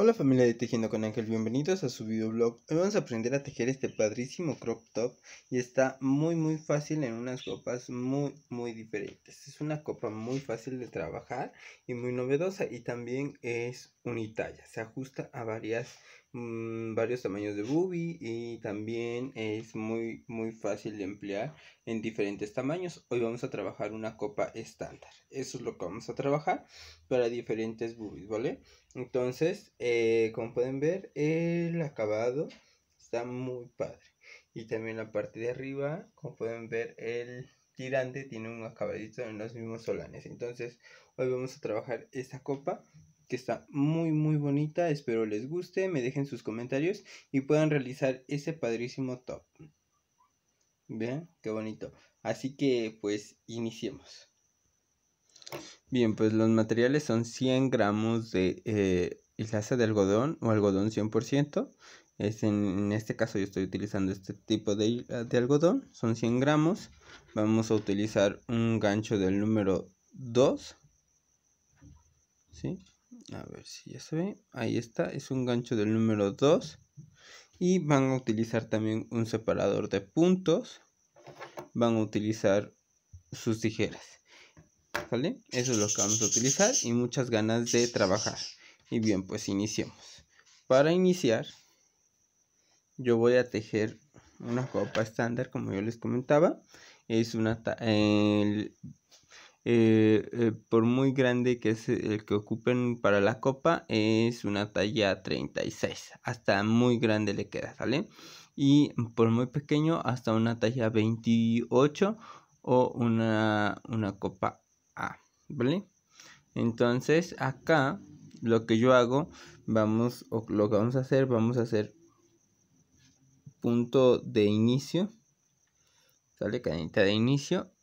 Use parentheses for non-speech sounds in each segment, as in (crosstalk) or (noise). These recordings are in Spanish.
Hola familia de Tejiendo con Ángel, bienvenidos a su videoblog. Hoy vamos a aprender a tejer este padrísimo crop top y está muy muy fácil en unas copas muy muy diferentes. Es una copa muy fácil de trabajar y muy novedosa y también es unitalla, se ajusta a varias Mm, varios tamaños de boobie y también es muy, muy fácil de emplear en diferentes tamaños. Hoy vamos a trabajar una copa estándar. Eso es lo que vamos a trabajar para diferentes boobies, ¿vale? Entonces, eh, como pueden ver, el acabado está muy padre. Y también la parte de arriba, como pueden ver, el tirante tiene un acabadito en los mismos solanes. Entonces, hoy vamos a trabajar esta copa que está muy muy bonita, espero les guste, me dejen sus comentarios y puedan realizar ese padrísimo top. Vean, qué bonito. Así que pues iniciemos. Bien, pues los materiales son 100 gramos de eh, hilaza de algodón o algodón 100%. en, este caso yo estoy utilizando este tipo de, de algodón, son 100 gramos. Vamos a utilizar un gancho del número 2. ¿Sí? a ver si ya se ve, ahí está, es un gancho del número 2 y van a utilizar también un separador de puntos, van a utilizar sus tijeras, ¿vale? Eso es lo que vamos a utilizar y muchas ganas de trabajar. Y bien, pues iniciemos. Para iniciar, yo voy a tejer una copa estándar, como yo les comentaba. Es una el eh, eh, por muy grande que es eh, el que ocupen para la copa, es una talla 36, hasta muy grande le queda, ¿sale? Y por muy pequeño, hasta una talla 28 o una, copa A, ¿vale? Entonces acá lo que yo hago, vamos, lo que vamos a hacer, vamos a hacer punto de inicio, ¿sale? Cadenita de inicio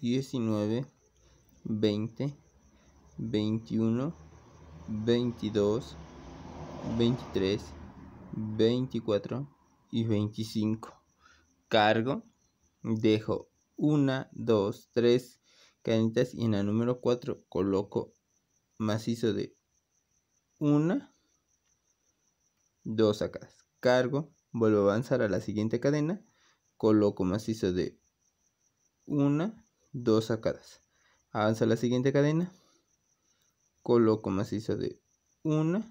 19, 20, 21, 22, 23, 24 y 25. Cargo, dejo 1, 2, 3 cadenas. y en la número 4 coloco macizo de 1, 2 acá. Cargo, vuelvo a avanzar a la siguiente cadena, coloco macizo de 1, dos sacadas. Avanza la siguiente cadena, coloco macizo de una,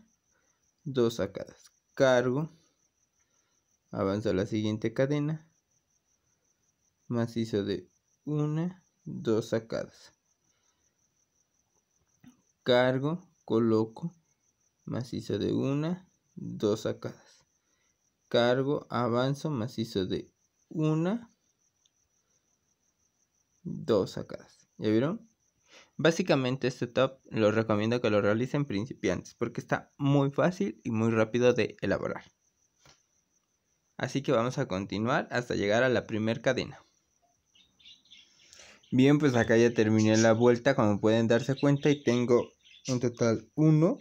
dos sacadas, cargo, Avanza la siguiente cadena, macizo de una, dos sacadas, cargo, coloco, macizo de una, dos sacadas, cargo, avanzo, macizo de una, dos sacadas. ¿Ya vieron? Básicamente este top lo recomiendo que lo realicen principiantes porque está muy fácil y muy rápido de elaborar. Así que vamos a continuar hasta llegar a la primera cadena. Bien, pues acá ya terminé la vuelta como pueden darse cuenta y tengo en total 1,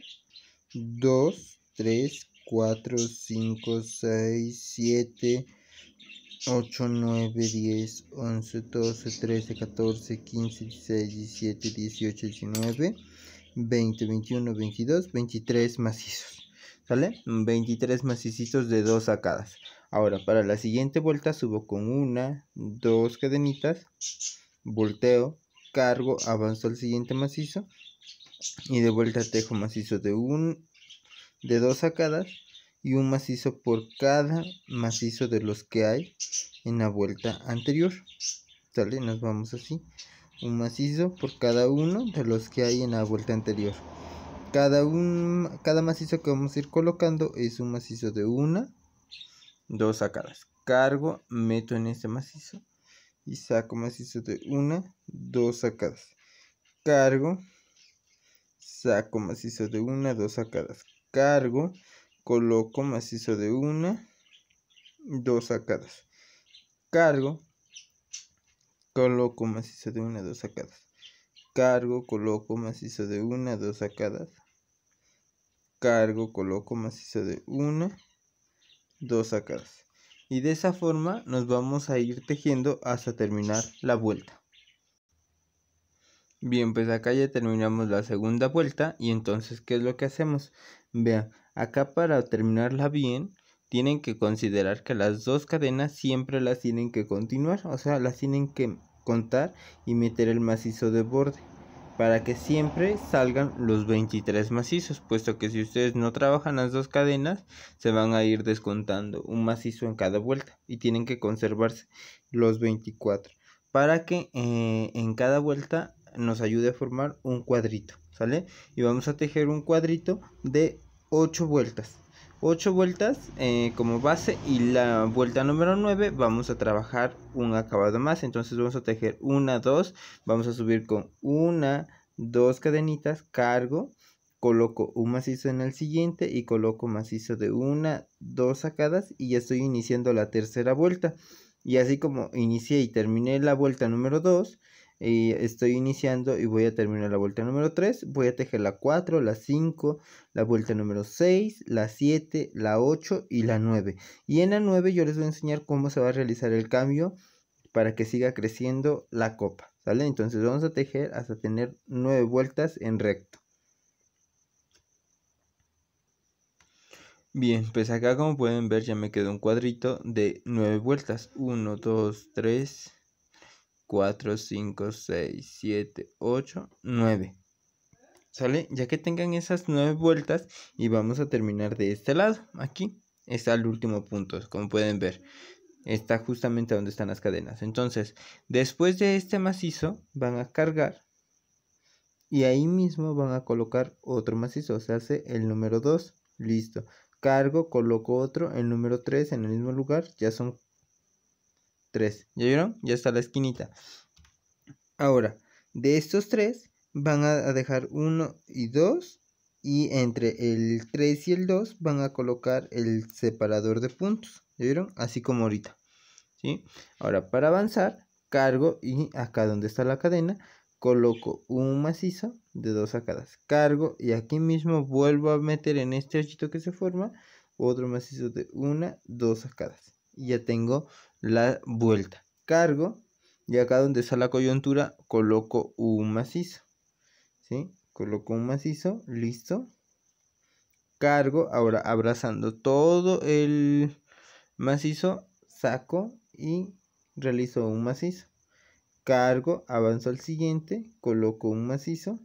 2, 3, 4, 5, 6, 7, 8, 9, 10, 11, 12, 13, 14, 15, 16, 17, 18, 19, 20, 21, 22, 23 macizos. ¿Sale? 23 macizos de dos sacadas. Ahora, para la siguiente vuelta subo con una, dos cadenitas, volteo, cargo, avanzo al siguiente macizo y de vuelta tejo macizo de un, de dos sacadas y un macizo por cada macizo de los que hay en la vuelta anterior. ¿Sale? Nos vamos así. Un macizo por cada uno de los que hay en la vuelta anterior. Cada, cada macizo que vamos a ir colocando es un macizo de una, dos sacadas. Cargo, meto en este macizo y saco macizo de una, dos sacadas. Cargo, saco macizo de una, dos sacadas. Cargo, coloco macizo de una, dos sacadas. Cargo, coloco macizo de una, dos sacadas. Cargo, coloco macizo de una, dos sacadas. Cargo, coloco macizo de una, dos sacadas. Y de esa forma nos vamos a ir tejiendo hasta terminar la vuelta. Bien, pues acá ya terminamos la segunda vuelta y entonces, ¿qué es lo que hacemos? Vean, Acá para terminarla bien, tienen que considerar que las dos cadenas siempre las tienen que continuar, o sea, las tienen que contar y meter el macizo de borde para que siempre salgan los 23 macizos, puesto que si ustedes no trabajan las dos cadenas, se van a ir descontando un macizo en cada vuelta y tienen que conservarse los 24 para que eh, en cada vuelta nos ayude a formar un cuadrito, ¿sale? Y vamos a tejer un cuadrito de 8 vueltas. 8 vueltas eh, como base y la vuelta número 9 vamos a trabajar un acabado más. Entonces vamos a tejer 1, 2 vamos a subir con 1, 2 cadenitas, cargo, coloco un macizo en el siguiente y coloco macizo de una, dos sacadas y ya estoy iniciando la tercera vuelta. Y así como inicié y terminé la vuelta número 2, y estoy iniciando y voy a terminar la vuelta número 3, voy a tejer la 4, la 5, la vuelta número 6, la 7, la 8 y la 9. Y en la 9 yo les voy a enseñar cómo se va a realizar el cambio para que siga creciendo la copa, ¿sale? Entonces vamos a tejer hasta tener 9 vueltas en recto. Bien, pues acá como pueden ver ya me quedó un cuadrito de 9 vueltas. 1, 2, 3, 4, 5, 6, 7, 8, 9. ¿Sale? Ya que tengan esas 9 vueltas y vamos a terminar de este lado. Aquí está el último punto, como pueden ver. Está justamente donde están las cadenas. Entonces, después de este macizo van a cargar y ahí mismo van a colocar otro macizo. Se hace el número 2. Listo. Cargo, coloco otro, el número 3 en el mismo lugar. Ya son 3. ¿Ya vieron? Ya está la esquinita. Ahora, de estos tres van a dejar 1 y 2 y entre el 3 y el 2 van a colocar el separador de puntos. ¿Ya vieron? Así como ahorita. ¿sí? Ahora, para avanzar, cargo y acá donde está la cadena, coloco un macizo de dos sacadas. Cargo y aquí mismo vuelvo a meter en este archito que se forma otro macizo de una, dos sacadas. Y ya tengo la vuelta. Cargo y acá donde está la coyuntura coloco un macizo. ¿sí? Coloco un macizo, listo. Cargo, ahora abrazando todo el macizo, saco y realizo un macizo. Cargo, avanzo al siguiente, coloco un macizo.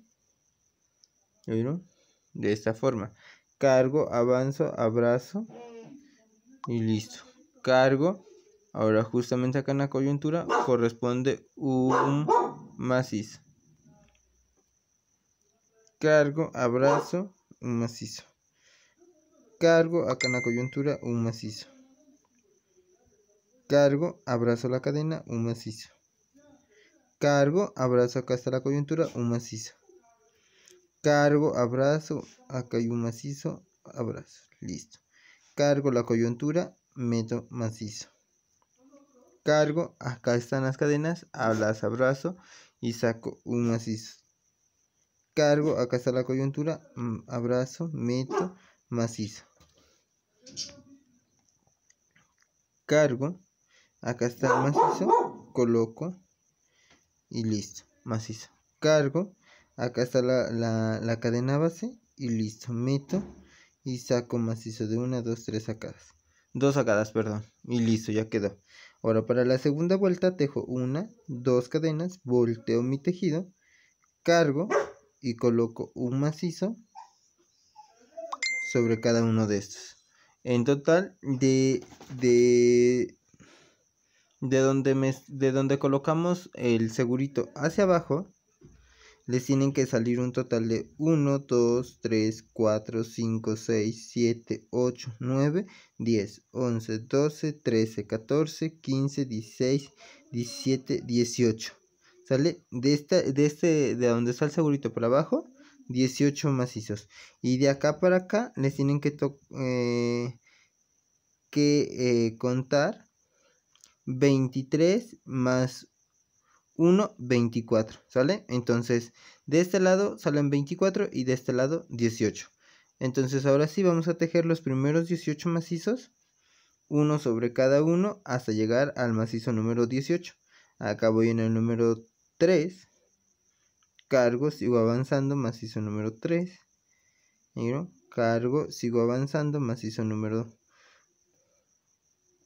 ¿Vieron? De esta forma. Cargo, avanzo, abrazo y listo. Cargo, Ahora, justamente acá en la coyuntura corresponde un macizo. Cargo, abrazo, un macizo. Cargo, acá en la coyuntura, un macizo. Cargo, abrazo la cadena, un macizo. Cargo, abrazo acá está la coyuntura, un macizo. Cargo, abrazo, acá hay un macizo, abrazo. Listo. Cargo la coyuntura, meto macizo cargo, acá están las cadenas, hablas, abrazo y saco un macizo. Cargo, acá está la coyuntura, mm, abrazo, meto, macizo. Cargo, acá está el macizo, coloco y listo, macizo. Cargo, acá está la, la cadena base y listo, meto y saco macizo de una, dos, tres sacadas. Dos sacadas, perdón. Y listo, ya quedó. Ahora para la segunda vuelta tejo una, dos cadenas, volteo mi tejido, cargo y coloco un macizo sobre cada uno de estos. En total de, de, de, donde, me, de donde colocamos el segurito hacia abajo les tienen que salir un total de 1, 2, 3, 4, 5, 6, 7, 8, 9, 10, 11, 12, 13, 14, 15, 16, 17, 18. ¿Sale? De, esta, de este, de donde está el segurito para abajo, 18 macizos. Y de acá para acá les tienen que, eh, que eh, contar 23 más 1, 24, ¿sale? Entonces, de este lado salen 24 y de este lado 18. Entonces, ahora sí vamos a tejer los primeros 18 macizos, uno sobre cada uno, hasta llegar al macizo número 18. Acá voy en el número 3, cargo, sigo avanzando, macizo número 3, cargo, sigo avanzando, macizo número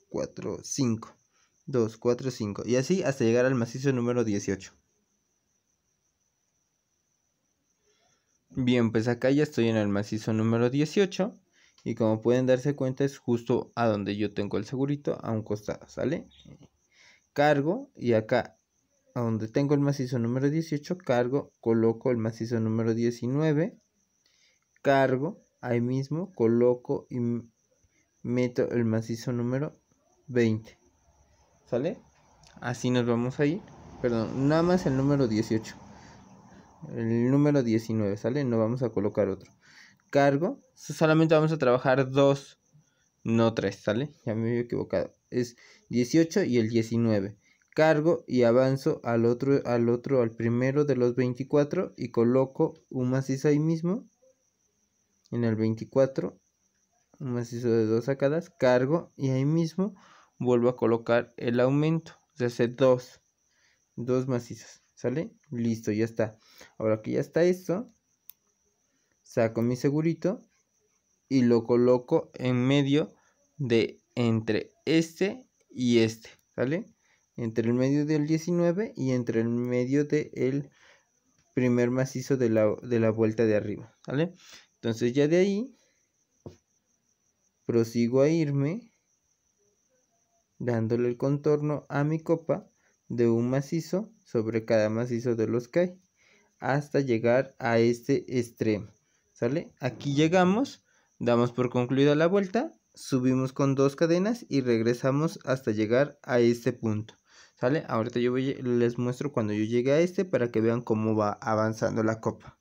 4, 5. 2, 4, 5 y así hasta llegar al macizo número 18. Bien, pues acá ya estoy en el macizo número 18 y como pueden darse cuenta es justo a donde yo tengo el segurito a un costado, ¿sale? Cargo y acá a donde tengo el macizo número 18 cargo, coloco el macizo número 19, cargo, ahí mismo coloco y meto el macizo número 20. ¿Sale? Así nos vamos a ir. Perdón, nada más el número 18. El número 19, ¿sale? No vamos a colocar otro. Cargo, solamente vamos a trabajar dos, no tres, ¿sale? Ya me había equivocado. Es 18 y el 19 cargo y avanzo al otro, al otro, al primero de los 24 y coloco un macizo ahí mismo en el 24, un macizo de dos sacadas, cargo y ahí mismo vuelvo a colocar el aumento, o sea, hace dos, dos macizos. ¿sale? Listo, ya está. Ahora que ya está esto, saco mi segurito y lo coloco en medio de entre este y este, ¿sale? Entre el medio del 19 y entre el medio del primer macizo de la, de la vuelta de arriba, ¿sale? Entonces ya de ahí prosigo a irme dándole el contorno a mi copa de un macizo sobre cada macizo de los que hay, hasta llegar a este extremo. ¿Sale? Aquí llegamos, damos por concluida la vuelta, subimos con dos cadenas y regresamos hasta llegar a este punto. ¿Sale? Ahorita yo les muestro cuando yo llegue a este para que vean cómo va avanzando la copa.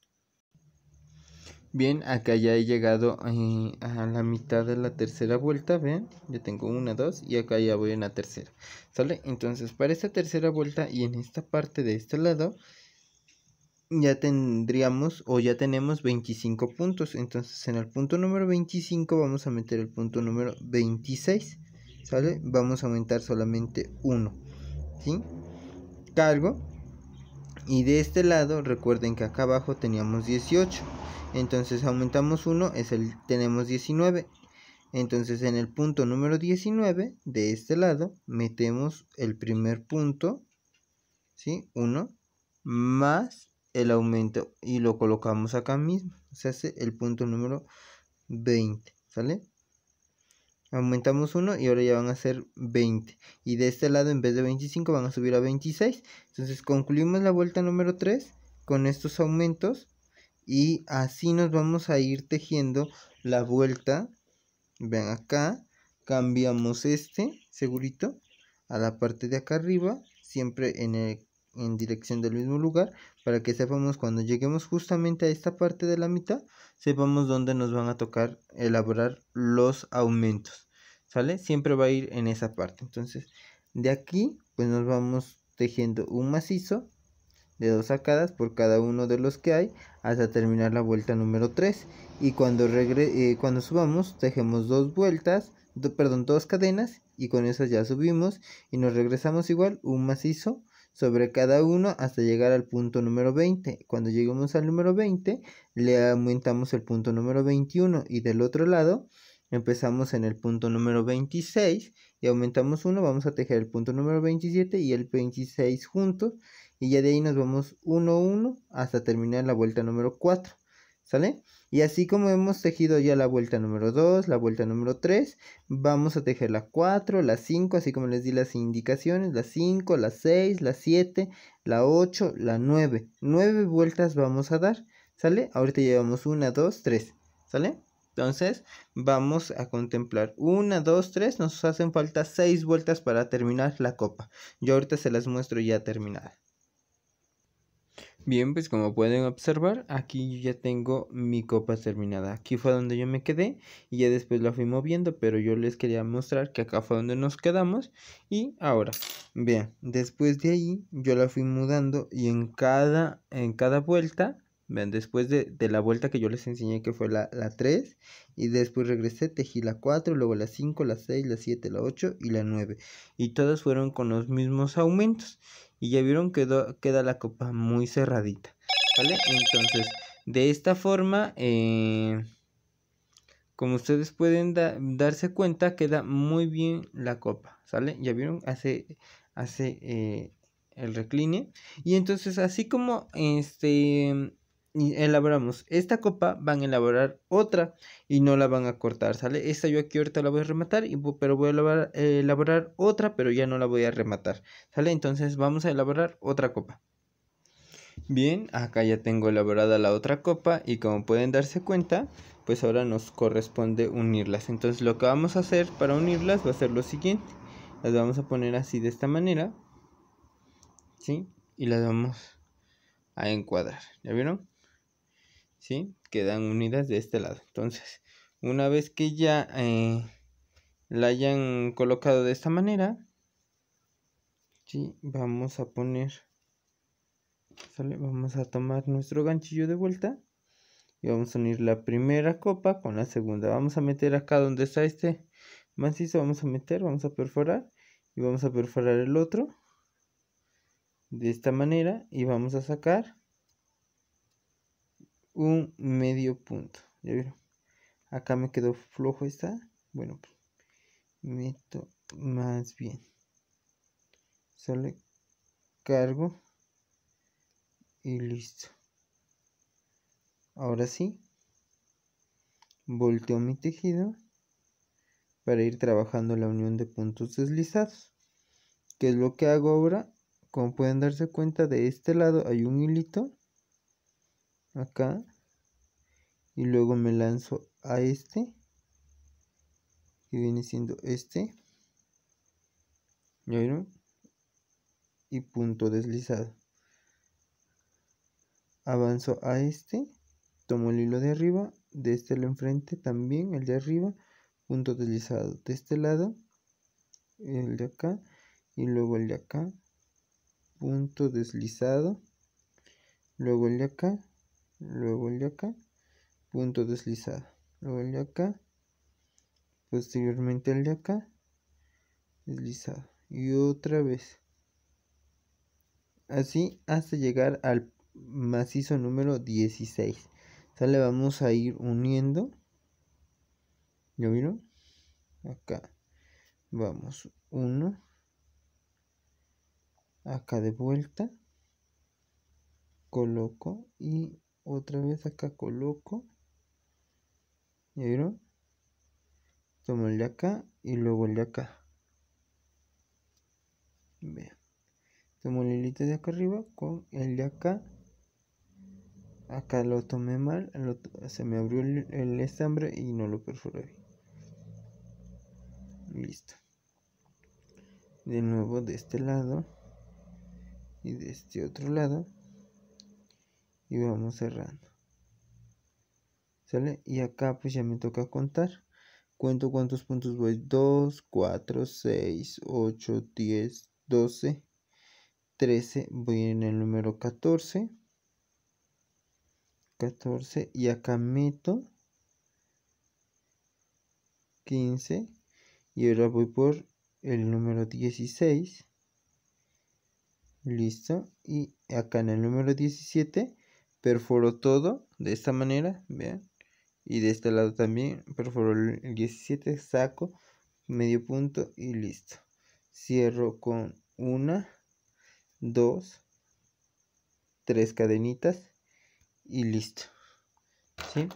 Bien, acá ya he llegado eh, a la mitad de la tercera vuelta, ven ya tengo una, dos y acá ya voy en la tercera, ¿sale? Entonces para esta tercera vuelta y en esta parte de este lado ya tendríamos o ya tenemos 25 puntos, entonces en el punto número 25 vamos a meter el punto número 26, ¿sale? Vamos a aumentar solamente uno, ¿sí? Cargo y de este lado recuerden que acá abajo teníamos 18 entonces aumentamos 1 es el tenemos 19 entonces en el punto número 19 de este lado metemos el primer punto ¿sí? 1 más el aumento y lo colocamos acá mismo se hace el punto número 20 ¿sale? aumentamos 1 y ahora ya van a ser 20. Y de este lado en vez de 25 van a subir a 26. Entonces concluimos la vuelta número 3 con estos aumentos y así nos vamos a ir tejiendo la vuelta. Vean acá, cambiamos este segurito a la parte de acá arriba, siempre en el en dirección del mismo lugar para que sepamos cuando lleguemos justamente a esta parte de la mitad, sepamos dónde nos van a tocar elaborar los aumentos. ¿Sale? Siempre va a ir en esa parte. Entonces, de aquí, pues nos vamos tejiendo un macizo de dos sacadas por cada uno de los que hay hasta terminar la vuelta número 3 y cuando, regre eh, cuando subamos tejemos dos vueltas perdón dos cadenas y con esas ya subimos y nos regresamos igual un macizo sobre cada uno hasta llegar al punto número 20. Cuando lleguemos al número 20, le aumentamos el punto número 21 y del otro lado empezamos en el punto número 26 y aumentamos uno vamos a tejer el punto número 27 y el 26 juntos y ya de ahí nos vamos 1, uno hasta terminar la vuelta número 4. ¿Sale? Y así como hemos tejido ya la vuelta número 2, la vuelta número 3, vamos a tejer la 4, la 5, así como les di las indicaciones, la 5, la 6, la 7, la 8, la 9. 9 vueltas vamos a dar, ¿sale? Ahorita llevamos 1, 2, 3, ¿sale? Entonces vamos a contemplar 1, 2, 3, nos hacen falta 6 vueltas para terminar la copa. Yo ahorita se las muestro ya terminada. Bien, pues como pueden observar, aquí ya tengo mi copa terminada. Aquí fue donde yo me quedé y ya después la fui moviendo, pero yo les quería mostrar que acá fue donde nos quedamos. Y ahora, vean, después de ahí yo la fui mudando y en cada, en cada vuelta, vean, después de, la vuelta que yo les enseñé que fue la, la 3 y después regresé, tejí la 4, luego la 5, la 6, la 7, la 8 y la 9. Y todas fueron con los mismos aumentos y ya vieron que queda la copa muy cerradita, ¿vale? Entonces, de esta forma, eh, como ustedes pueden darse cuenta, queda muy bien la copa, ¿sale? Ya vieron, hace, hace eh, el recline. Y entonces, así como este elaboramos esta copa, van a elaborar otra y no la van a cortar, ¿sale? Esta yo aquí ahorita la voy a rematar, y, pero voy a elaborar, eh, elaborar otra, pero ya no la voy a rematar, ¿sale? Entonces vamos a elaborar otra copa. Bien, acá ya tengo elaborada la otra copa y como pueden darse cuenta, pues ahora nos corresponde unirlas. Entonces lo que vamos a hacer para unirlas va a ser lo siguiente. Las vamos a poner así de esta manera. ¿Sí? Y las vamos a encuadrar. ¿Ya vieron? ¿sí? Quedan unidas de este lado. Entonces, una vez que ya eh, la hayan colocado de esta manera, ¿sí? Vamos a poner, Vamos a tomar nuestro ganchillo de vuelta y vamos a unir la primera copa con la segunda. Vamos a meter acá donde está este macizo, vamos a meter, vamos a perforar y vamos a perforar el otro de esta manera y vamos a sacar un medio punto. ¿Ya vieron? Acá me quedó flojo esta. Bueno, pues, meto más bien. Sale cargo y listo. Ahora sí, volteo mi tejido para ir trabajando la unión de puntos deslizados. Que es lo que hago ahora? Como pueden darse cuenta, de este lado hay un hilito acá y luego me lanzo a este Y viene siendo este y punto deslizado avanzo a este tomo el hilo de arriba de este al enfrente también el de arriba punto deslizado de este lado el de acá y luego el de acá punto deslizado luego el de acá luego el de acá, punto deslizado, luego el de acá, posteriormente el de acá, deslizado y otra vez. Así hasta llegar al macizo número 16. Ya le vamos a ir uniendo. ¿Ya vieron? Acá. Vamos. Uno. Acá de vuelta. Coloco y otra vez acá coloco ¿ya vieron? tomo el de acá y luego el de acá vean tomo el hilito de acá arriba con el de acá acá lo tomé mal se me abrió el, el, estambre y no lo perforé listo de nuevo de este lado y de este otro lado y vamos cerrando. ¿Sale? Y acá pues ya me toca contar. Cuento cuántos puntos voy. 2, 4, 6, 8, 10, 12, 13. Voy en el número 14. 14. Y acá meto 15. Y ahora voy por el número 16. Listo. Y acá en el número 17 Perforo todo de esta manera, vean. Y de este lado también Perforo el 17, saco medio punto y listo. Cierro con una, dos, tres cadenitas y listo. ¿Sí?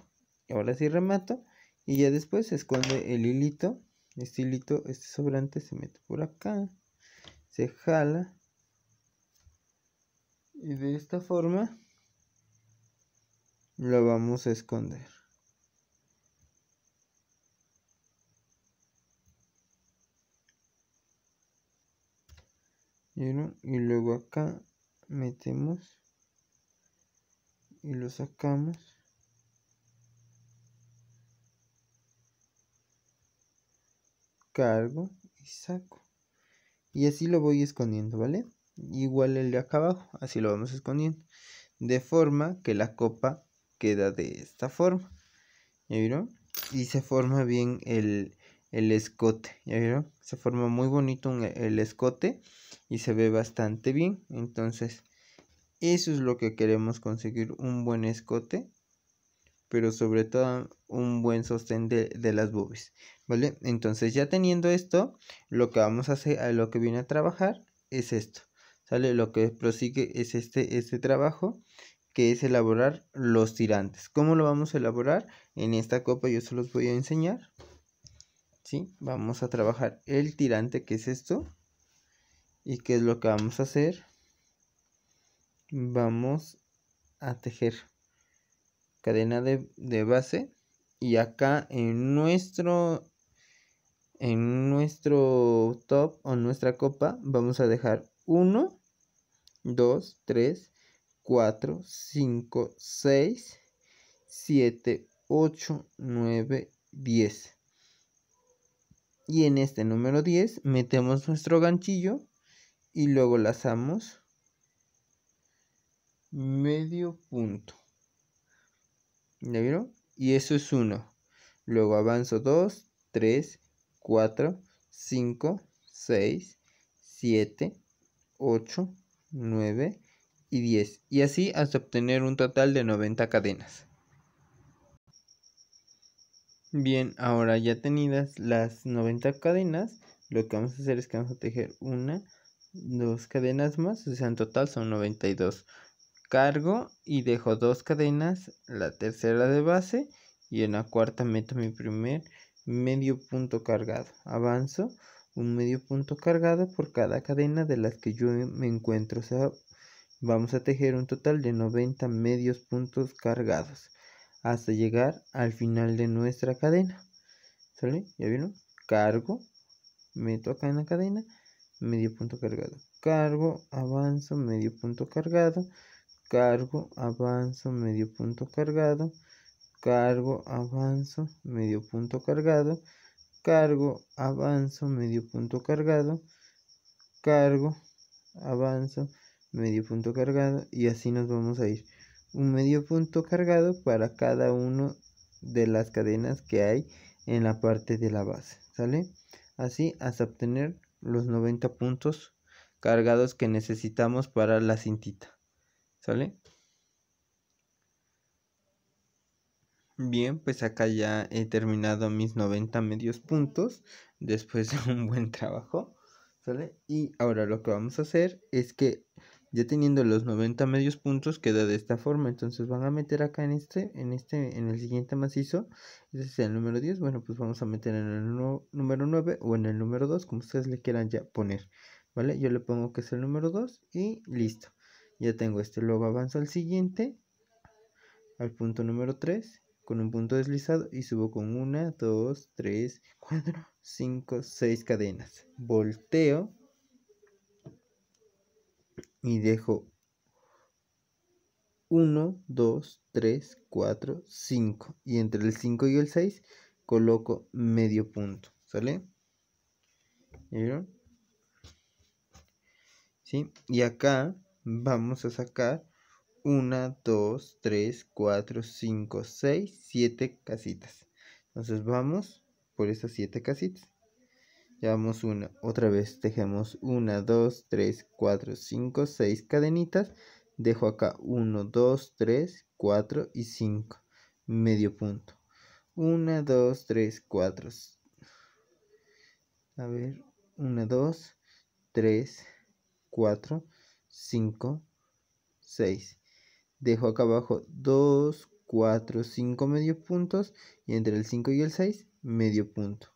Ahora sí remato y ya después se esconde el hilito. Este hilito, este sobrante se mete por acá, se jala y de esta forma lo vamos a esconder. Y luego acá metemos y lo sacamos. Cargo y saco. Y así lo voy escondiendo, ¿vale? Igual el de acá abajo, así lo vamos escondiendo. De forma que la copa queda de esta forma. ¿Ya vieron? Y se forma bien el, escote. ¿Ya vieron? Se forma muy bonito el escote y se ve bastante bien. Entonces, eso es lo que queremos conseguir, un buen escote. Pero sobre todo un buen sostén de, las bobes. ¿Vale? Entonces ya teniendo esto, lo que vamos a hacer, a lo que viene a trabajar es esto. ¿Sale? Lo que prosigue es este, este trabajo que es elaborar los tirantes. ¿Cómo lo vamos a elaborar? En esta copa yo se los voy a enseñar. ¿Sí? Vamos a trabajar el tirante que es esto. ¿Y qué es lo que vamos a hacer? Vamos a tejer cadena de, base y acá en nuestro en nuestro top o nuestra copa vamos a dejar 1 2 3 4, 5, 6, 7, 8, 9, 10. Y en este número 10 metemos nuestro ganchillo y luego lazamos medio punto. ¿Ya vieron? Y eso es 1. Luego avanzo 2, 3, 4, 5, 6, 7, 8, 9, y 10, y así hasta obtener un total de 90 cadenas. Bien, ahora ya tenidas las 90 cadenas, lo que vamos a hacer es que vamos a tejer una, dos cadenas más, o sea, en total son 92. Cargo y dejo dos cadenas, la tercera de base y en la cuarta meto mi primer medio punto cargado. Avanzo un medio punto cargado por cada cadena de las que yo me encuentro, o Vamos a tejer un total de 90 medios puntos cargados hasta llegar al final de nuestra cadena. ¿Sale? ¿Ya vieron? Cargo, meto acá en la cadena, medio punto cargado. Cargo, avanzo, medio punto cargado. Cargo, avanzo, medio punto cargado. Cargo, avanzo, medio punto cargado. Cargo, avanzo, medio punto cargado. Cargo, avanzo, medio punto cargado. Cargo, avanzo, medio punto cargado y así nos vamos a ir un medio punto cargado para cada uno de las cadenas que hay en la parte de la base sale así hasta obtener los 90 puntos cargados que necesitamos para la cintita sale Bien, pues acá ya he terminado mis 90 medios puntos después de un buen trabajo, ¿sale? Y ahora lo que vamos a hacer es que ya teniendo los 90 medios puntos queda de esta forma entonces van a meter acá en este en este en el siguiente macizo ese es el número 10 bueno pues vamos a meter en el número 9 o en el número 2 como ustedes le quieran ya poner vale yo le pongo que es el número 2 y listo ya tengo este luego avanzo al siguiente al punto número 3 con un punto deslizado y subo con 1 2 3 4 5 6 cadenas volteo y dejo 1, 2, 3, 4, 5. Y entre el 5 y el 6 coloco medio punto. ¿Sale? ¿Vieron? ¿Sí? Y acá vamos a sacar 1, 2, 3, 4, 5, 6, 7 casitas. Entonces vamos por esas 7 casitas llevamos una, otra vez tejemos 1, 2, 3, 4, 5, 6 cadenitas, dejo acá 1, 2, 3, 4 y 5, medio punto, 1, 2, 3, 4, a ver, 1, 2, 3, 4, 5, 6, dejo acá abajo 2, 4, 5 medio puntos y entre el 5 y el 6 medio punto.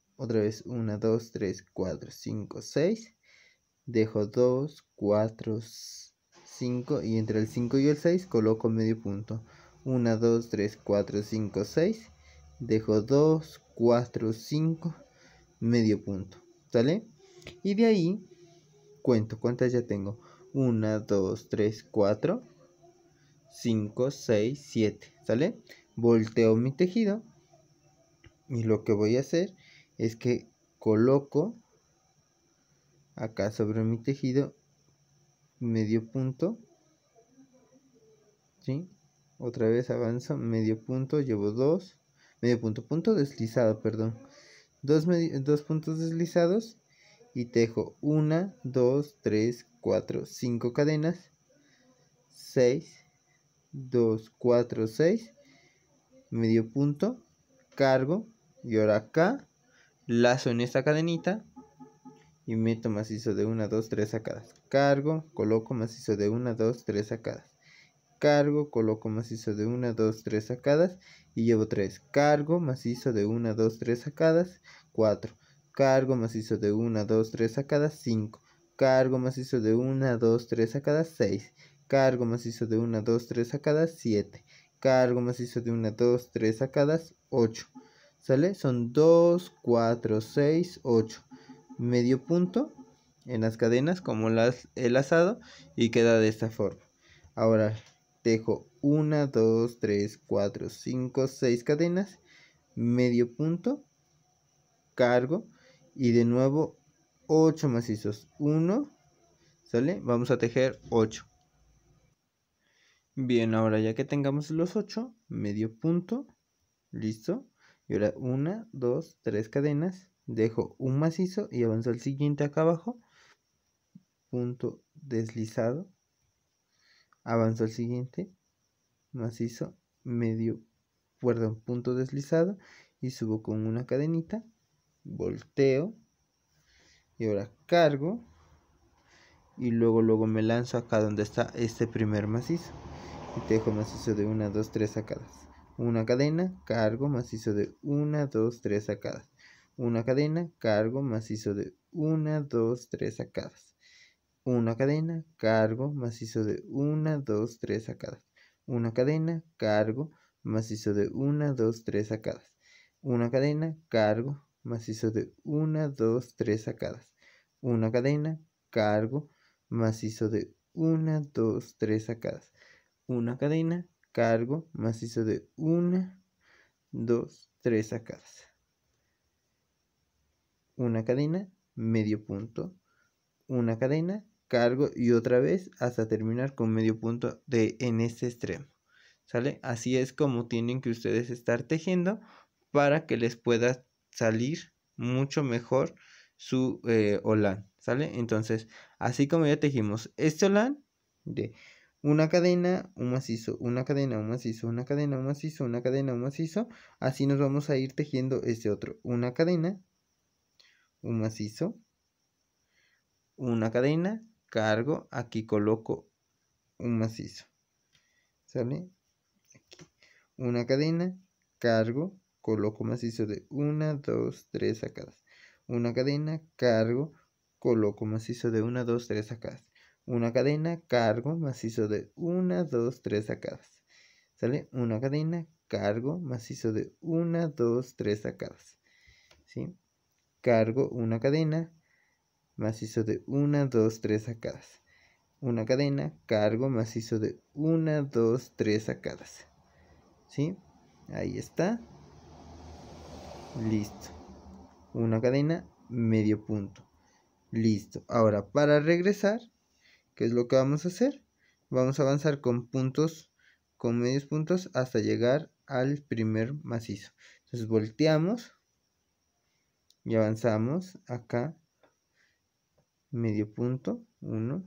Otra vez, 1, 2, 3, 4, 5, 6. Dejo 2, 4, 5 y entre el 5 y el 6 coloco medio punto. 1, 2, 3, 4, 5, 6. Dejo 2, 4, 5, medio punto. ¿Sale? Y de ahí cuento cuántas ya tengo. 1, 2, 3, 4, 5, 6, 7. ¿Sale? Volteo mi tejido. Y lo que voy a hacer es que coloco acá sobre mi tejido medio punto ¿sí? otra vez avanzo medio punto llevo dos medio punto punto deslizado perdón dos, puntos deslizados y tejo una, dos, tres, cuatro cinco cadenas seis dos, cuatro, seis medio punto cargo y ahora acá lazo en esta cadenita y meto macizo de 1, 2, 3 sacadas. Cargo, coloco macizo de 1, 2, 3 sacadas. Cargo, coloco macizo de 1, 2, 3 sacadas y llevo 3. Cargo, macizo de 1, 2, 3 sacadas, 4. Cargo macizo de 1, 2, 3 sacadas, 5. Cargo macizo de 1, 2, 3 sacadas, 6. Cargo macizo de 1, 2, 3 sacadas, 7. Cargo macizo de 1, 2, 3 sacadas, 8. ¿Sale? Son 2, 4, 6, 8. Medio punto en las cadenas como las, el asado y queda de esta forma. Ahora dejo 1, 2, 3, 4, 5, 6 cadenas, medio punto, cargo y de nuevo 8 macizos. 1, ¿sale? Vamos a tejer 8. Bien, ahora ya que tengamos los 8, medio punto, listo. Y ahora una, dos, tres cadenas. Dejo un macizo y avanzo al siguiente acá abajo. Punto deslizado. Avanzo al siguiente. Macizo, medio, perdón, punto deslizado. Y subo con una cadenita. Volteo. Y ahora cargo. Y luego, luego me lanzo acá donde está este primer macizo. Y te dejo macizo de una, dos, tres sacadas. Una cadena, cargo macizo de 1, 2, 3 sacadas. Una cadena, cargo macizo de 1, 2, 3 sacadas. Una cadena, cargo macizo de 1, 2, 3 sacadas. Una cadena, cargo macizo de 1, 2, 3 sacadas. Una cadena, cargo macizo de 1, 2, 3 sacadas. Una cadena, cargo macizo de 1, 2, 3 sacadas. Una cadena, cargo macizo de una, 2, tres sacadas. Una cadena, medio punto, una cadena, cargo y otra vez hasta terminar con medio punto de en este extremo. ¿Sale? Así es como tienen que ustedes estar tejiendo para que les pueda salir mucho mejor su eh, ¿sale? Entonces, así como ya tejimos este OLAN de una cadena, un macizo, una cadena, un macizo, una cadena, un macizo, una cadena, un macizo. Así nos vamos a ir tejiendo este otro. Una cadena, un macizo, una cadena, cargo, aquí coloco un macizo. ¿Sale? Aquí. Una cadena, cargo, coloco macizo de una, dos, tres sacadas. Una cadena, cargo, coloco macizo de una, dos, tres sacadas una cadena, cargo, macizo de una, dos, tres sacadas. ¿Sale? Una cadena, cargo, macizo de una, dos, tres sacadas. ¿Sí? Cargo una cadena, macizo de una, dos, tres sacadas. Una cadena, cargo, macizo de una, dos, tres sacadas. ¿Sí? Ahí está. Listo. Una cadena, medio punto. Listo. Ahora, para regresar, que es lo que vamos a hacer. Vamos a avanzar con puntos, con medios puntos hasta llegar al primer macizo. Entonces volteamos y avanzamos acá, medio punto, uno,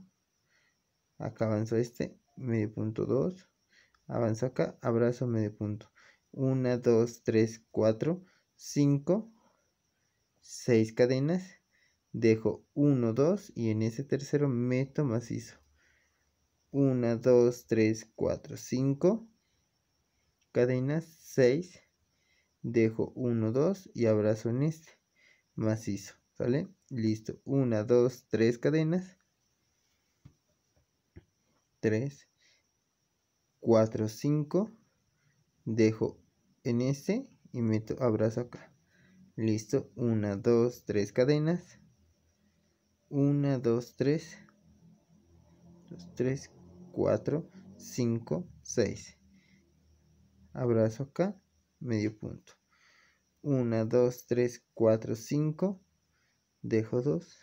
acá avanzo este, medio punto dos, avanzo acá, abrazo medio punto. 1, 2, 3, 4, 5, seis cadenas dejo 1, 2 y en ese tercero meto macizo. 1, 2, 3, 4, 5 cadenas, 6 dejo 1, 2 y abrazo en este macizo, ¿sale? Listo, 1, 2, 3 cadenas, 3, 4, 5, dejo en este y meto abrazo acá. Listo, 1, 2, 3 cadenas, 1, 2, 3, 2, 3, 4, 5, 6. Abrazo acá, medio punto. 1, 2, 3, 4, 5. Dejo 2.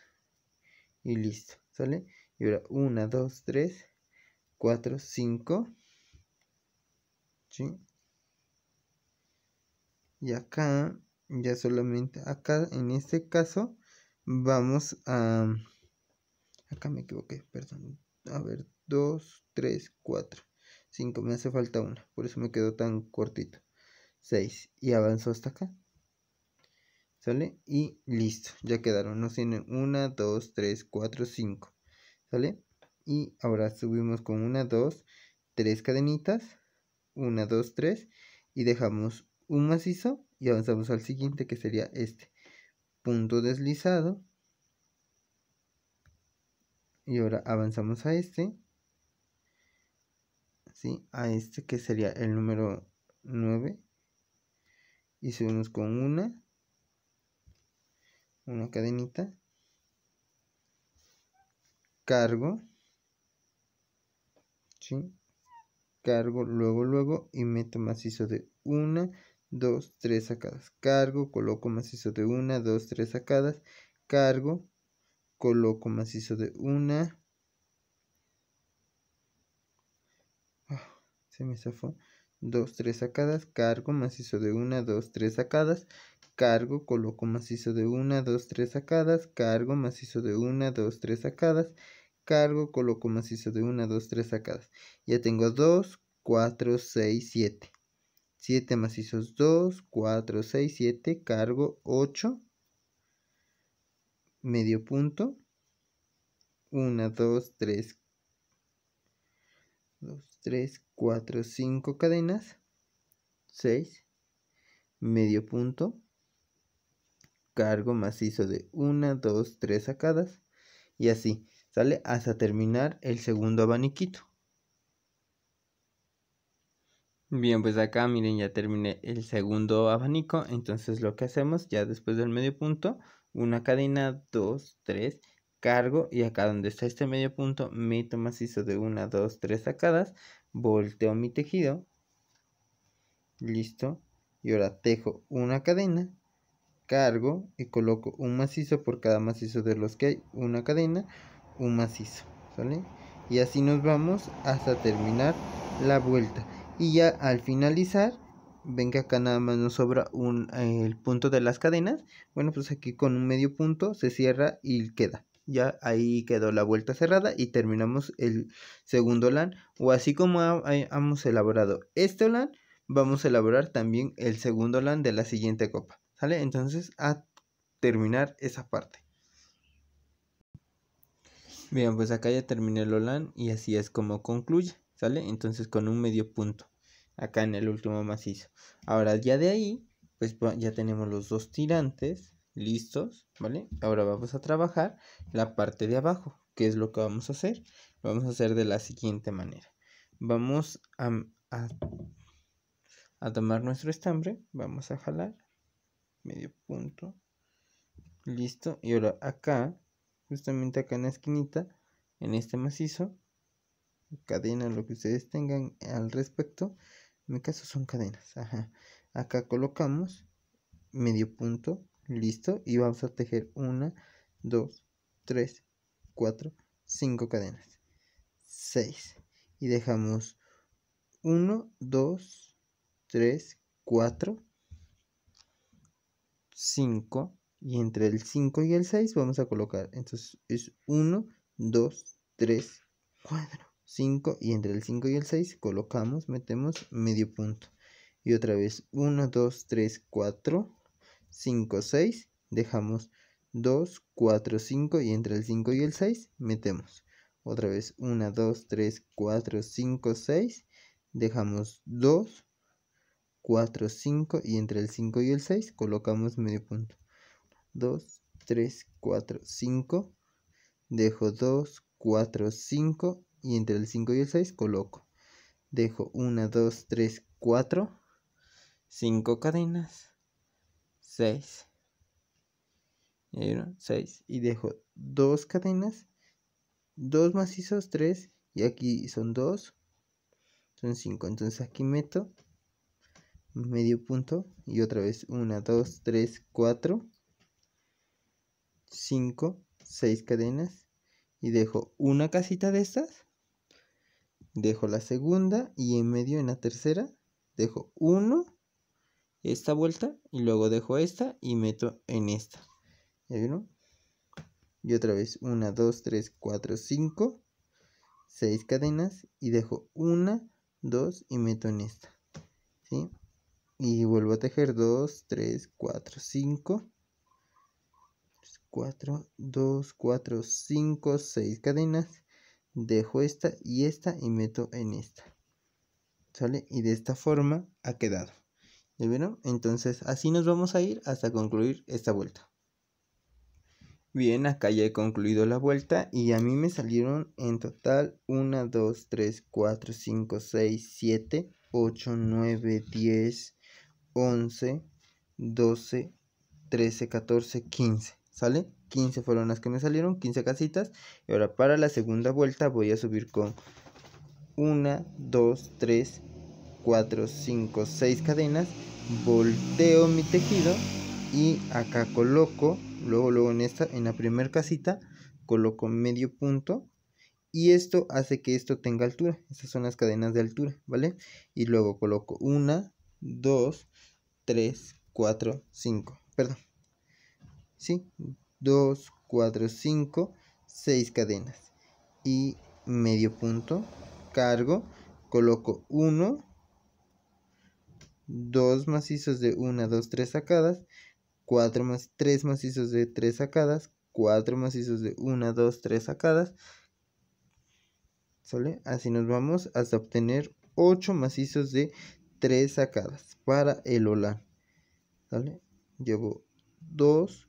Y listo, ¿sale? Y ahora 1, 2, 3, 4, 5. Y acá, ya solamente acá, en este caso, vamos a... Acá me equivoqué, perdón. A ver, 2, 3, 4, 5. Me hace falta una, por eso me quedó tan cortito. 6. Y avanzó hasta acá. ¿Sale? Y listo, ya quedaron. Nos tienen 1, 2, 3, 4, 5. ¿Sale? Y ahora subimos con 1, 2, 3 cadenitas. 1, 2, 3. Y dejamos un macizo y avanzamos al siguiente que sería este punto deslizado y ahora avanzamos a este ¿sí? a este que sería el número 9 y subimos con una una cadenita cargo ¿sí? cargo luego luego y meto macizo de una 2, 3 sacadas, cargo, coloco macizo de 1, 2, 3 sacadas, cargo, coloco macizo de 1, oh, ah, se me zafó, 2, 3 sacadas, cargo, macizo de 1, 2, 3 sacadas, cargo, coloco macizo de 1, 2, 3 sacadas, cargo, macizo de 1, 2, 3 sacadas, cargo, coloco macizo de 1, 2, 3 sacadas. Ya tengo 2, 4, 6, 7. 7 macizos 2, 4, 6, 7, cargo 8, medio punto, 1, 2, 3, 2, 3, 4, 5 cadenas, 6, medio punto, cargo macizo de 1, 2, 3 sacadas y así, sale hasta terminar el segundo abaniquito. Bien, pues acá miren ya terminé el segundo abanico, entonces lo que hacemos ya después del medio punto, una cadena, dos, tres, cargo y acá donde está este medio punto meto macizo de una, dos, tres sacadas, volteo mi tejido, listo, y ahora tejo una cadena, cargo y coloco un macizo por cada macizo de los que hay, una cadena, un macizo, ¿sale? Y así nos vamos hasta terminar la vuelta y ya al finalizar ven que acá nada más nos sobra un, el punto de las cadenas bueno pues aquí con un medio punto se cierra y queda ya ahí quedó la vuelta cerrada y terminamos el segundo LAN o así como hemos elaborado este LAN vamos a elaborar también el segundo LAN de la siguiente copa ¿sale? entonces a terminar esa parte bien pues acá ya terminé el LAN y así es como concluye entonces con un medio punto acá en el último macizo. Ahora ya de ahí, pues ya tenemos los dos tirantes listos, ¿vale? Ahora vamos a trabajar la parte de abajo, que es lo que vamos a hacer. Lo vamos a hacer de la siguiente manera. Vamos a, a tomar nuestro estambre, vamos a jalar, medio punto, listo. Y ahora acá, justamente acá en la esquinita, en este macizo, cadena, lo que ustedes tengan al respecto. En mi caso son cadenas. Acá colocamos medio punto, listo, y vamos a tejer una, 2 3 4 5 cadenas. 6 y dejamos 1, 2, 3, 4, 5 y entre el 5 y el 6 vamos a colocar. Entonces es 1, 2, 3, 4. 5 y entre el 5 y el 6 colocamos, metemos medio punto. Y otra vez 1, 2, 3, 4, 5, 6, dejamos 2, 4, 5 y entre el 5 y el 6 metemos. Otra vez 1, 2, 3, 4, 5, 6, dejamos 2, 4, 5 y entre el 5 y el 6 colocamos medio punto. 2, 3, 4, 5, dejo 2, 4, 5 y entre el 5 y el 6 coloco. Dejo 1, 2, 3, 4, 5 cadenas, 6. y dejo 2 cadenas, 2 macizos, 3 y aquí son 2, son 5. Entonces aquí meto medio punto y otra vez 1, 2, 3, 4, 5, 6 cadenas y dejo una casita de estas dejo la segunda y en medio en la tercera dejo uno esta vuelta y luego dejo esta y meto en esta. ¿Ya vieron? Y otra vez 1, 2, 3, 4, 5, 6 cadenas y dejo una, dos y meto en esta. ¿Sí? Y vuelvo a tejer 2, 3, 4, 5. 4, 2, 4, 5, 6 cadenas dejo esta y esta y meto en esta. ¿Sale? Y de esta forma ha quedado. ¿Ya vieron? Entonces así nos vamos a ir hasta concluir esta vuelta. Bien, acá ya he concluido la vuelta y a mí me salieron en total 1, 2, 3, 4, 5, 6, 7, 8, 9, 10, 11, 12, 13, 14, 15. ¿Sale? 15 fueron las que me salieron, 15 casitas. Y ahora para la segunda vuelta voy a subir con 1, 2, 3, 4, 5, 6 cadenas. Volteo mi tejido y acá coloco, luego, luego en esta, en la primera casita, coloco medio punto. Y esto hace que esto tenga altura. Estas son las cadenas de altura, ¿vale? Y luego coloco 1, 2, 3, 4, 5. Perdón. Sí, 2, 4, 5, 6 cadenas. Y medio punto, cargo, coloco 1, 2 macizos de 1, 2, 3 sacadas, 4 más 3 macizos de 3 sacadas, 4 macizos de 1, 2, 3 sacadas. ¿Sale? Así nos vamos hasta obtener 8 macizos de 3 sacadas para el olar. ¿Sale? Llevo 2,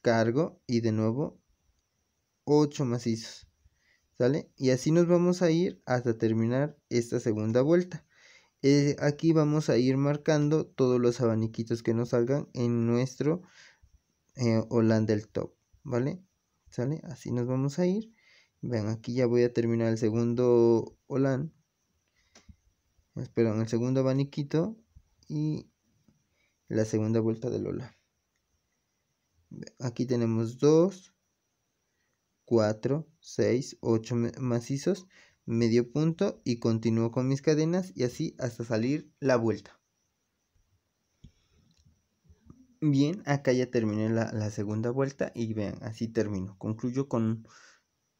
cargo y de nuevo 8 macizos. ¿Sale? Y así nos vamos a ir hasta terminar esta segunda vuelta. Eh, aquí vamos a ir marcando todos los abaniquitos que nos salgan en nuestro eh, del top. ¿Vale? ¿Sale? Así nos vamos a ir. ven aquí ya voy a terminar el segundo Holanda. Esperan, el segundo abaniquito y la segunda vuelta del Holanda. Aquí tenemos 2, 4, 6, 8 macizos, medio punto y continúo con mis cadenas y así hasta salir la vuelta. Bien, acá ya terminé la, segunda vuelta y vean, así termino. Concluyo con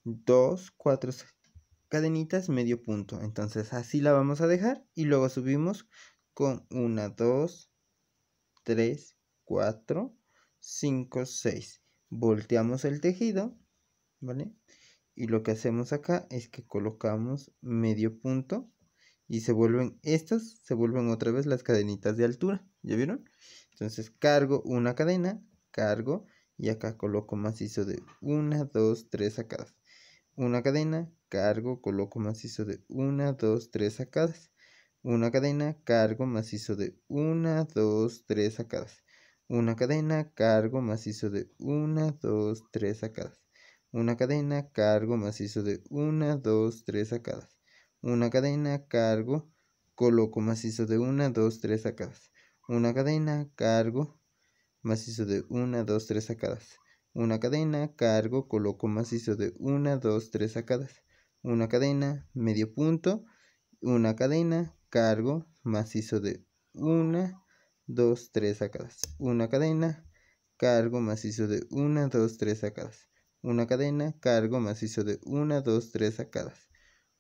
2, 4 cadenitas, medio punto. Entonces así la vamos a dejar y luego subimos con 1, 2, 3, 4, 5, 6. Volteamos el tejido, ¿vale? Y lo que hacemos acá es que colocamos medio punto y se vuelven estas, se vuelven otra vez las cadenitas de altura, ¿ya vieron? Entonces cargo una cadena, cargo y acá coloco macizo de 1, 2, 3 sacadas. Una cadena, cargo, coloco macizo de 1, 2, 3 sacadas. Una cadena, cargo macizo de 1, 2, 3 sacadas. Una cadena, cargo macizo de 1, 2, 3 sacadas. Una cadena, cargo macizo de 1, 2, 3 sacadas. Una cadena, cargo, coloco macizo de 1, 2, 3 sacadas. Una cadena, cargo macizo de 1, 2, 3 sacadas. Una cadena, cargo, coloco macizo de 1, 2, 3 sacadas. Una cadena, medio punto. Una cadena, cargo, macizo de 1, 2, 3 sacadas. Una cadena, cargo macizo de 1, 2, 3 sacadas. Una cadena, cargo macizo de 1, 2, 3 sacadas.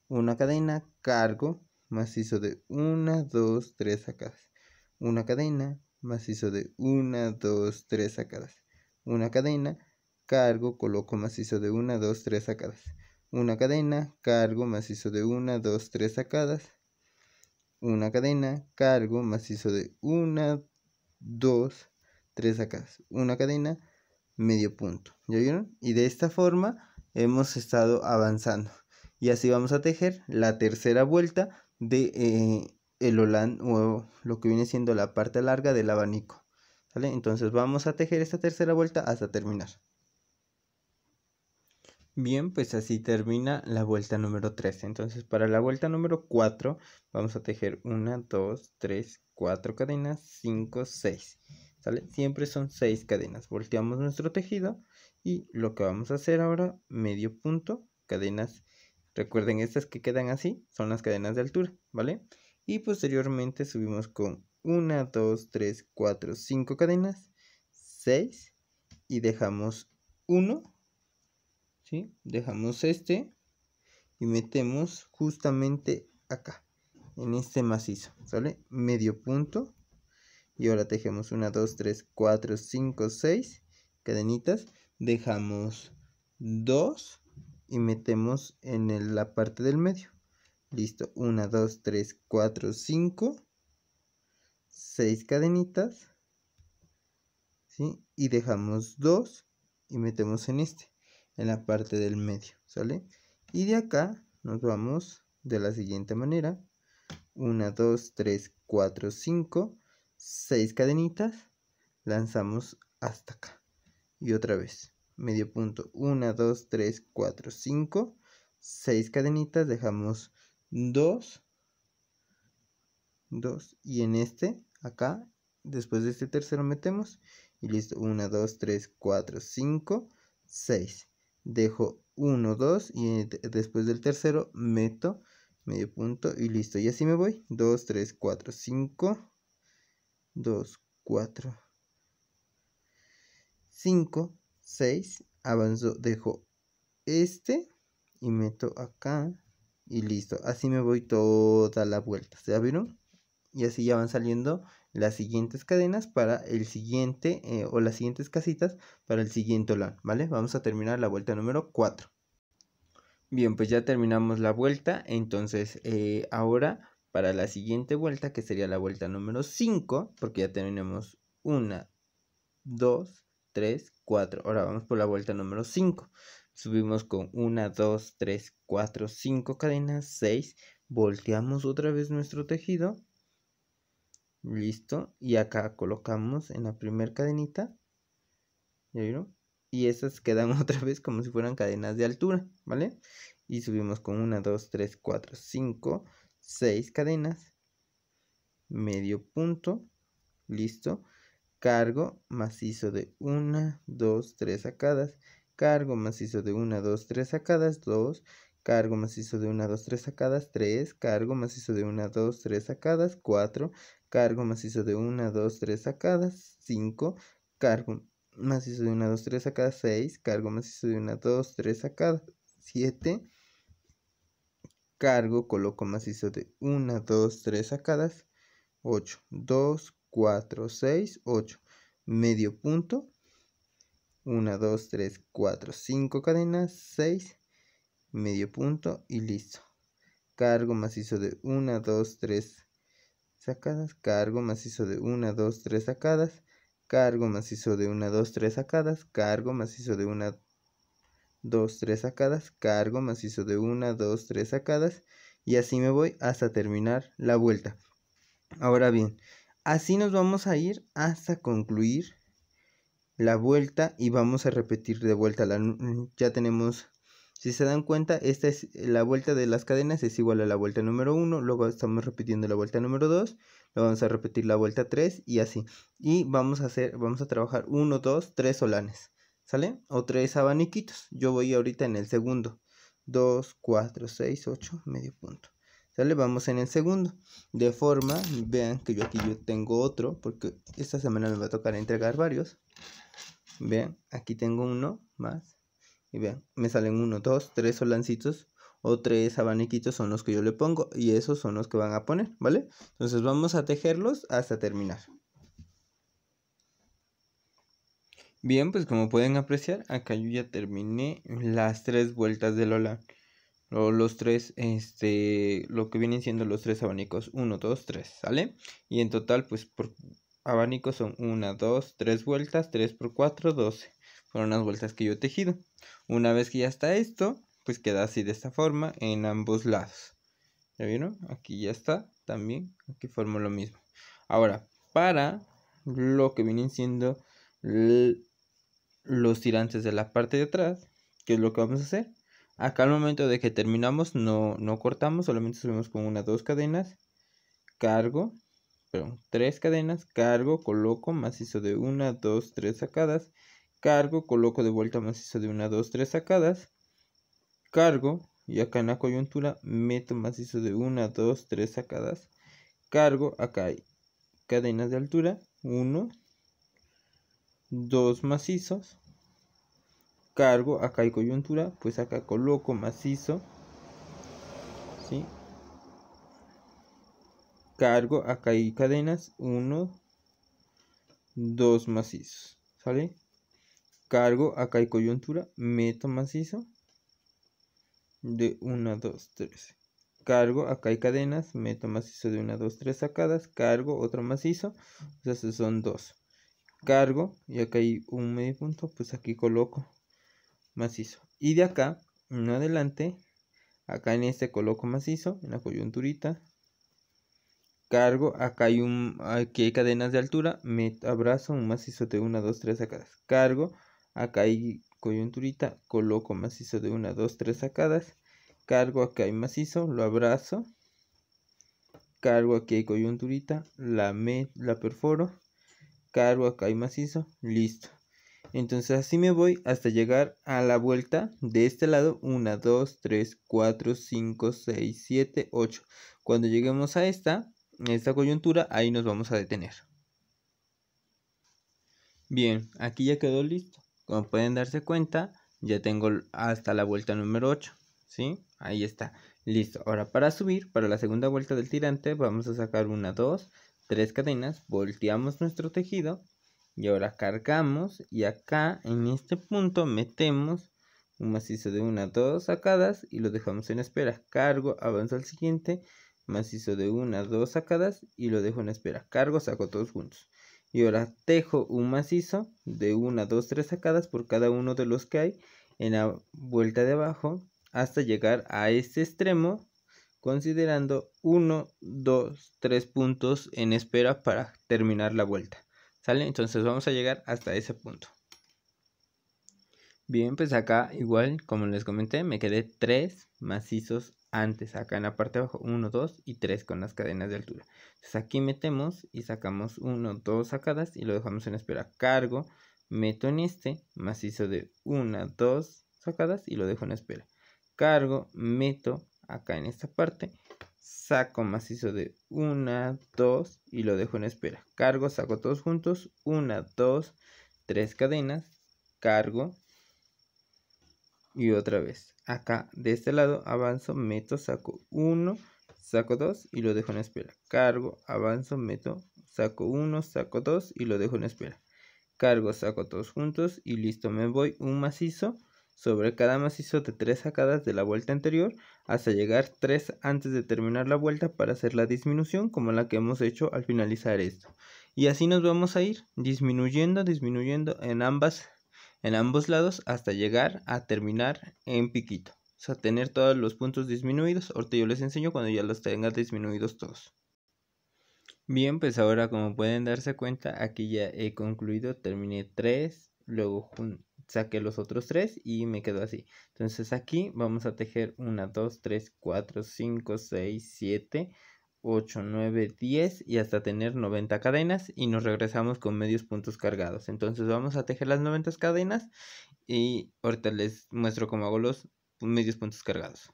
Una cadena, cargo macizo de 1, 2, 3 sacadas. Una cadena, macizo de 1, 2, 3 sacadas. Una cadena, cargo, coloco macizo de 1, 2, 3 sacadas. Una cadena, cargo macizo de 1, 2, 3 sacadas una cadena, cargo macizo de una, dos, tres acá, una cadena, medio punto. ¿Ya vieron? Y de esta forma hemos estado avanzando. Y así vamos a tejer la tercera vuelta de eh, el o lo que viene siendo la parte larga del abanico. Entonces vamos a tejer esta tercera vuelta hasta terminar. Bien, pues así termina la vuelta número 3. Entonces, para la vuelta número 4, vamos a tejer 1, 2, 3, 4 cadenas, 5, 6. ¿Sale? Siempre son 6 cadenas. Volteamos nuestro tejido y lo que vamos a hacer ahora, medio punto, cadenas. Recuerden, estas que quedan así son las cadenas de altura, ¿vale? Y posteriormente subimos con 1, 2, 3, 4, 5 cadenas, 6 y dejamos 1 Dejamos este y metemos justamente acá, en este macizo, ¿sale? Medio punto. Y ahora tejemos 1, 2, 3, 4, 5, 6 cadenitas. Dejamos 2 y metemos en la parte del medio. Listo, 1, 2, 3, 4, 5, 6 cadenitas. Y dejamos 2 y metemos en este en la parte del medio, ¿sale? Y de acá nos vamos de la siguiente manera. 1, 2, 3, 4, 5, 6 cadenitas. Lanzamos hasta acá. Y otra vez. Medio punto. 1, 2, 3, 4, 5, 6 cadenitas. Dejamos 2. 2. Y en este, acá, después de este tercero metemos. Y listo. 1, 2, 3, 4, 5, 6 dejo 1, 2 y después del tercero meto medio punto y listo. Y así me voy. 2, 3, 4, 5, 2, 4, 5, 6. Avanzo, dejo este y meto acá y listo. Así me voy toda la vuelta. ¿Se vieron? Y así ya van saliendo las siguientes cadenas para el siguiente eh, o las siguientes casitas para el siguiente lado, ¿vale? Vamos a terminar la vuelta número 4. Bien, pues ya terminamos la vuelta, entonces eh, ahora para la siguiente vuelta, que sería la vuelta número 5, porque ya tenemos 1, 2, 3, 4. Ahora vamos por la vuelta número 5. Subimos con 1, 2, 3, 4, 5 cadenas, 6. Volteamos otra vez nuestro tejido listo y acá colocamos en la primera cadenita ¿ya vieron? y esas quedan (laughs) otra vez como si fueran cadenas de altura ¿vale? y subimos con 1, 2, 3, 4, 5 6 cadenas medio punto listo cargo macizo de 1, 2, 3 sacadas cargo macizo de 1, 2, 3 sacadas 2 cargo macizo de 1, 2, 3 sacadas, 3, cargo macizo de 1, 2, 3 sacadas, 4, cargo macizo de 1, 2, 3 sacadas, 5, cargo macizo de 1, 2, 3 sacadas, 6, cargo macizo de 1, 2, 3 sacadas, 7, cargo, coloco macizo de 1, 2, 3 sacadas, 8, 2, 4, 6, 8, medio punto, 1, 2, 3, 4, 5 cadenas, 6, medio punto y listo. Cargo macizo de 1, 2, 3 sacadas, cargo macizo de 1, 2, 3 sacadas, cargo macizo de 1, 2, 3 sacadas, cargo macizo de 1, 2, 3 sacadas, cargo macizo de 1, 2, 3 sacadas y así me voy hasta terminar la vuelta. Ahora bien, así nos vamos a ir hasta concluir la vuelta y vamos a repetir de vuelta la, ya tenemos si se dan cuenta, esta es la vuelta de las cadenas es igual a la vuelta número 1, luego estamos repitiendo la vuelta número 2, luego vamos a repetir la vuelta 3 y así. Y vamos a hacer, vamos a trabajar 1, 2, 3 solanes, ¿sale? O 3 abaniquitos. Yo voy ahorita en el segundo. 2, 4, 6, 8, medio punto. ¿Sale? Vamos en el segundo. De forma, vean que yo aquí yo tengo otro, porque esta semana me va a tocar entregar varios. Vean, aquí tengo uno más y vean, me salen uno, dos, tres solancitos o tres abaniquitos son los que yo le pongo y esos son los que van a poner, ¿vale? Entonces vamos a tejerlos hasta terminar. Bien, pues como pueden apreciar, acá yo ya terminé las tres vueltas de Lola. O los tres, este, lo que vienen siendo los tres abanicos. Uno, dos, tres, ¿sale? Y en total, pues por abanico son una, dos, tres vueltas, tres por cuatro, doce fueron unas vueltas que yo he tejido. Una vez que ya está esto, pues queda así de esta forma en ambos lados. ¿Ya vieron? Aquí ya está también. Aquí formo lo mismo. Ahora, para lo que vienen siendo los tirantes de la parte de atrás, ¿qué es lo que vamos a hacer? Acá al momento de que terminamos no, no cortamos, solamente subimos con una, dos cadenas, cargo, perdón, tres cadenas, cargo, coloco, macizo de una, dos, tres sacadas Cargo, coloco de vuelta macizo de una, dos, tres sacadas. Cargo, y acá en la coyuntura meto macizo de una, dos, tres sacadas. Cargo, acá hay cadenas de altura, 1, dos macizos. Cargo, acá hay coyuntura, pues acá coloco macizo. ¿sí? Cargo, acá hay cadenas, 1, dos macizos. ¿Sale? cargo, acá hay coyuntura, meto macizo de 1, 2, 3. Cargo, acá hay cadenas, meto macizo de 1, 2, 3 sacadas, cargo, otro macizo, o sea, son dos. Cargo, y acá hay un medio punto, pues aquí coloco macizo. Y de acá, en adelante, acá en este coloco macizo, en la coyunturita. Cargo, acá hay un, hay cadenas de altura, me abrazo un macizo de 1, 2, 3 sacadas. Cargo, acá hay coyunturita, coloco macizo de una, dos, tres sacadas, cargo acá hay macizo, lo abrazo, cargo aquí hay coyunturita, la, me, la perforo, cargo acá hay macizo, listo. Entonces así me voy hasta llegar a la vuelta de este lado. una dos tres cuatro 5, 6, siete 8. Cuando lleguemos a esta, esta coyuntura, ahí nos vamos a detener. Bien, aquí ya quedó listo. Como pueden darse cuenta, ya tengo hasta la vuelta número 8, ¿sí? Ahí está, listo. Ahora para subir, para la segunda vuelta del tirante, vamos a sacar una, dos, tres cadenas, volteamos nuestro tejido y ahora cargamos y acá en este punto metemos un macizo de una, dos sacadas y lo dejamos en espera. Cargo, avanzo al siguiente, macizo de una, dos sacadas y lo dejo en espera. Cargo, saco todos juntos. Y ahora tejo un macizo de una, dos, tres sacadas por cada uno de los que hay en la vuelta de abajo hasta llegar a este extremo considerando 1, 2, 3 puntos en espera para terminar la vuelta. ¿Sale? Entonces vamos a llegar hasta ese punto. Bien, pues acá igual, como les comenté, me quedé tres macizos antes, acá en la parte de abajo, 1, 2 y 3 con las cadenas de altura. Entonces aquí metemos y sacamos 1, 2 sacadas y lo dejamos en espera. Cargo, meto en este, macizo de 1, 2 sacadas y lo dejo en espera. Cargo, meto acá en esta parte, saco macizo de 1, 2 y lo dejo en espera. Cargo, saco todos juntos, 1, 2, 3 cadenas, cargo, y otra vez. Acá, de este lado, avanzo, meto, saco 1, saco 2 y lo dejo en espera. Cargo, avanzo, meto, saco 1, saco 2 y lo dejo en espera. Cargo, saco todos juntos y listo, me voy un macizo sobre cada macizo de 3 sacadas de la vuelta anterior hasta llegar 3 antes de terminar la vuelta para hacer la disminución como la que hemos hecho al finalizar esto. Y así nos vamos a ir disminuyendo, disminuyendo en ambas en ambos lados hasta llegar a terminar en piquito. O sea, tener todos los puntos disminuidos. Ahorita yo les enseño cuando ya los tengas disminuidos todos. Bien, pues ahora como pueden darse cuenta, aquí ya he concluido, terminé tres, luego saqué los otros tres y me quedo así. Entonces aquí vamos a tejer una, 2, 3, 4, 5, 6, 7, 8, 9, 10 y hasta tener 90 cadenas y nos regresamos con medios puntos cargados. Entonces vamos a tejer las 90 cadenas y ahorita les muestro cómo hago los medios puntos cargados.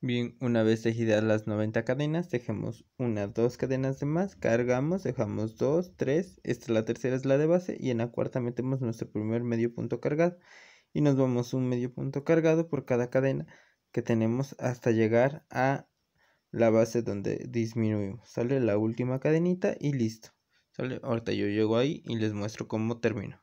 Bien, una vez tejidas las 90 cadenas, tejemos una, dos cadenas de más, cargamos, dejamos dos, tres, esta la tercera es la de base y en la cuarta metemos nuestro primer medio punto cargado y nos vamos un medio punto cargado por cada cadena que tenemos hasta llegar a la base donde disminuimos. Sale la última cadenita y listo. Sale, ahorita yo llego ahí y les muestro cómo termino.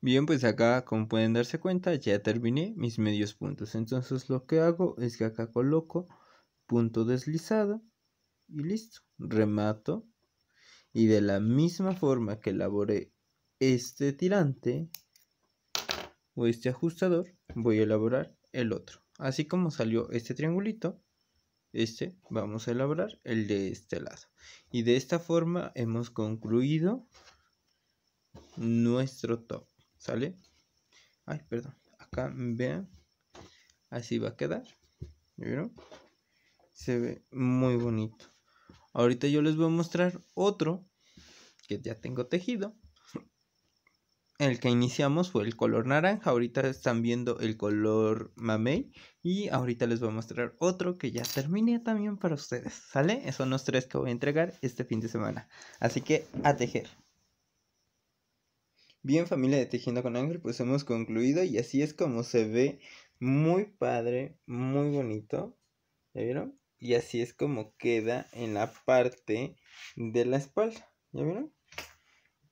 Bien, pues acá como pueden darse cuenta ya terminé mis medios puntos. Entonces lo que hago es que acá coloco punto deslizado y listo. Remato y de la misma forma que elaboré este tirante o este ajustador voy a elaborar el otro. Así como salió este triangulito este vamos a elaborar el de este lado y de esta forma hemos concluido nuestro top sale ay perdón acá vean así va a quedar ¿Vieron? se ve muy bonito ahorita yo les voy a mostrar otro que ya tengo tejido el que iniciamos fue el color naranja, ahorita están viendo el color mamey y ahorita les voy a mostrar otro que ya terminé también para ustedes, ¿sale? Esos son los tres que voy a entregar este fin de semana, así que a tejer. Bien familia de Tejiendo con Ángel, pues hemos concluido y así es como se ve muy padre, muy bonito, ¿ya vieron? Y así es como queda en la parte de la espalda, ¿ya vieron?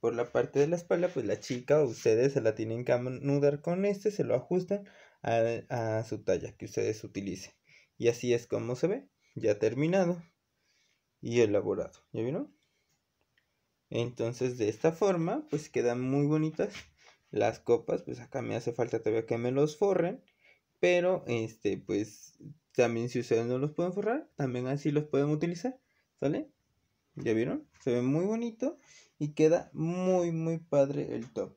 por la parte de la espalda, pues la chica o ustedes se la tienen que anudar con este, se lo ajustan a, a su talla que ustedes utilicen. Y así es como se ve, ya terminado y elaborado, ¿ya vieron? Entonces de esta forma, pues quedan muy bonitas las copas, pues acá me hace falta todavía que me los forren, pero este, pues también si ustedes no los pueden forrar, también así los pueden utilizar, ¿sale? ¿Ya vieron? Se ve muy bonito y queda muy, muy padre el top.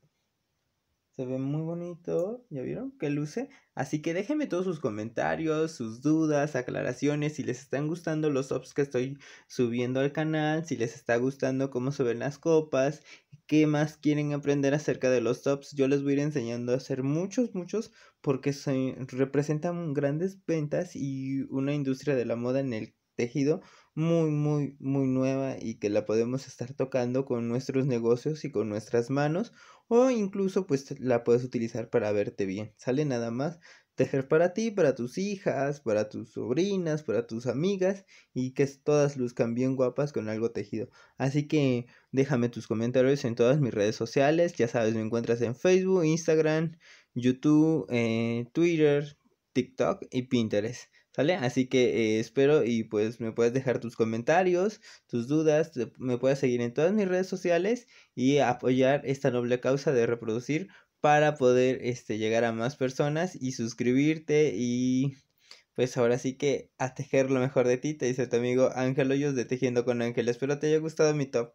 Se ve muy bonito, ¿ya vieron? Que luce. Así que déjenme todos sus comentarios, sus dudas, aclaraciones, si les están gustando los tops que estoy subiendo al canal, si les está gustando cómo se ven las copas, qué más quieren aprender acerca de los tops. Yo les voy a ir enseñando a hacer muchos, muchos, porque se representan grandes ventas y una industria de la moda en el tejido muy, muy, muy nueva y que la podemos estar tocando con nuestros negocios y con nuestras manos o incluso pues la puedes utilizar para verte bien. Sale nada más tejer para ti, para tus hijas, para tus sobrinas, para tus amigas y que todas luzcan bien guapas con algo tejido. Así que déjame tus comentarios en todas mis redes sociales, ya sabes, me encuentras en Facebook, Instagram, YouTube, eh, Twitter, TikTok y Pinterest. ¿Sale? Así que eh, espero y pues me puedes dejar tus comentarios, tus dudas, me puedes seguir en todas mis redes sociales y apoyar esta noble causa de reproducir para poder este, llegar a más personas y suscribirte y pues ahora sí que a tejer lo mejor de ti, te dice tu amigo Ángel Hoyos de Tejiendo con Ángel. Espero te haya gustado mi top.